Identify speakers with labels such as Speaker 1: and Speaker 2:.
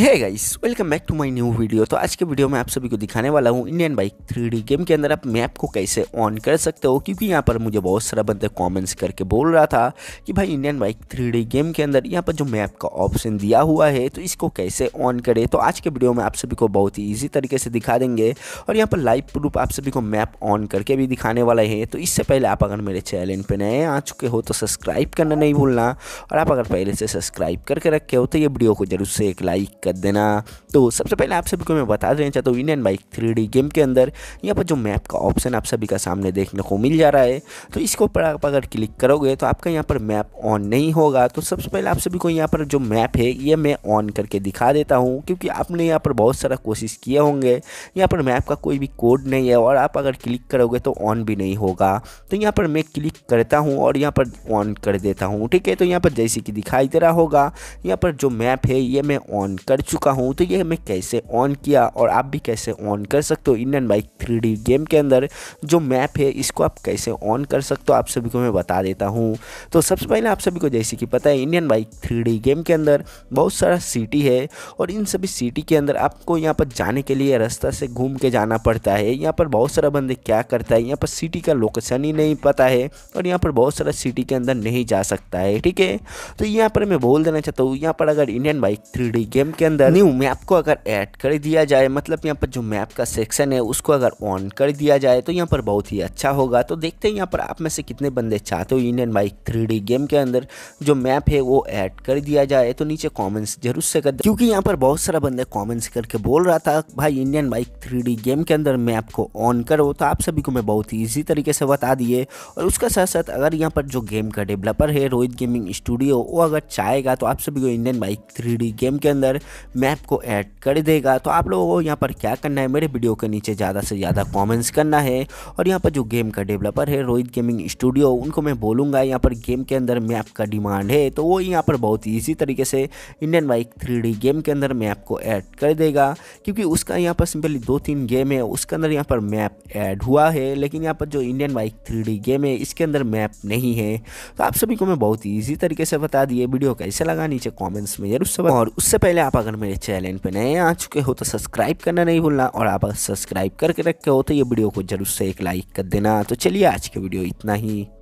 Speaker 1: है guys welcome back to my new video तो आज के वीडियो में आप सभी को दिखाने वाला हूँ इंडियन बाइक थ्री गेम के अंदर आप मैप को कैसे ऑन कर सकते हो क्योंकि यहाँ पर मुझे बहुत सारा बंदे कमेंट्स करके बोल रहा था कि भाई इंडियन बाइक थ्री गेम के अंदर यहाँ पर जो मैप का ऑप्शन दिया हुआ है तो इसको कैसे ऑन करे तो आज के वीडियो में आप सभी को बहुत ही ईजी तरीके से दिखा देंगे और यहाँ पर लाइव प्रूफ आप सभी को मैप ऑन करके भी दिखाने वाला है तो इससे पहले आप अगर मेरे चैनल पर नए आ चुके हो तो सब्सक्राइब करना नहीं भूलना और आप अगर पहले से सब्सक्राइब करके रखे हो तो ये वीडियो को जरूर से एक लाइक कर देना तो सबसे पहले आप सभी को मैं बता देना चाहता हूँ इंडियन बाइक थ्री गेम के अंदर यहाँ पर जो मैप का ऑप्शन आप सभी का सामने देखने को मिल जा रहा है तो इसके ऊपर आप अगर क्लिक करोगे तो आपका यहाँ पर मैप ऑन नहीं होगा तो सबसे पहले आप सभी को यहाँ पर जो मैप है ये मैं ऑन करके दिखा देता हूँ क्योंकि आपने यहाँ पर बहुत सारा कोशिश किए होंगे यहाँ पर मैप का कोई भी कोड नहीं है और आप अगर क्लिक करोगे तो ऑन भी नहीं होगा तो यहाँ पर मैं क्लिक करता हूँ और यहाँ पर ऑन कर देता हूँ ठीक है तो यहाँ पर जैसे कि दिखाई दे रहा होगा यहाँ पर जो मैप है ये मैं ऑन कर कर चुका हूँ तो ये मैं कैसे ऑन किया और आप भी कैसे ऑन कर सकते हो इंडियन बाइक थ्री गेम के अंदर जो मैप है इसको आप कैसे ऑन कर सकते हो आप सभी को मैं बता देता हूँ तो सबसे पहले आप सभी को जैसे कि पता है इंडियन बाइक थ्री गेम के अंदर बहुत सारा सिटी है और इन सभी सिटी के अंदर आपको यहाँ पर जाने के लिए रास्ता से घूम के जाना पड़ता है यहाँ पर बहुत सारा बंदे क्या करता है यहाँ पर सिटी का लोकेशन ही नहीं पता है और यहाँ पर बहुत सारा सिटी के अंदर नहीं जा सकता है ठीक है तो यहाँ पर मैं बोल देना चाहता हूँ यहाँ पर अगर इंडियन बाइक थ्री गेम के अंदर न्यू मैप को अगर ऐड कर दिया जाए मतलब यहाँ पर जो मैप का सेक्शन है उसको अगर ऑन कर दिया जाए तो यहाँ पर बहुत ही अच्छा होगा तो देखते हैं यहाँ पर आप में से कितने बंदे चाहते हो इंडियन बाइक थ्री गेम के अंदर जो मैप है वो ऐड कर दिया जाए तो नीचे कॉमेंट्स जरूर से कर क्योंकि यहाँ पर बहुत सारा बंदे कॉमेंट्स करके बोल रहा था भाई इंडियन बाइक थ्री गेम के अंदर मैप को ऑन करो तो आप सभी को मैं बहुत ही ईजी तरीके से बता दिए और उसका साथ साथ अगर यहाँ पर जो गेम का डेवलपर है रोहित गेमिंग स्टूडियो वो अगर चाहेगा तो आप सभी को इंडियन बाइक थ्री गेम के अंदर मैप को ऐड कर देगा तो आप लोगों को यहाँ पर क्या करना है मेरे वीडियो के नीचे ज़्यादा से ज़्यादा कॉमेंट्स करना है और यहाँ पर जो गेम का डेवलपर है रोहित गेमिंग स्टूडियो उनको मैं बोलूँगा यहाँ पर गेम के अंदर मैप का डिमांड है तो वो यहाँ पर बहुत ईजी तरीके से इंडियन बाइक थ्री गेम के अंदर मैप को ऐड कर देगा क्योंकि उसका यहाँ पर सिंपली दो तीन गेम है उसके अंदर यहाँ पर मैप ऐड हुआ है लेकिन यहाँ पर जो इंडियन बाइक थ्री गेम है इसके अंदर मैप नहीं है तो आप सभी को मैं बहुत ईजी तरीके से बता दिए वीडियो कैसे लगा नीचे कॉमेंट्स में जरूर सब और उससे पहले आप अगर मेरे चैनल पे नए आ चुके हो तो सब्सक्राइब करना नहीं भूलना और आप सब्सक्राइब करके रखे हो तो ये वीडियो को जरूर से एक लाइक कर देना तो चलिए आज के वीडियो इतना ही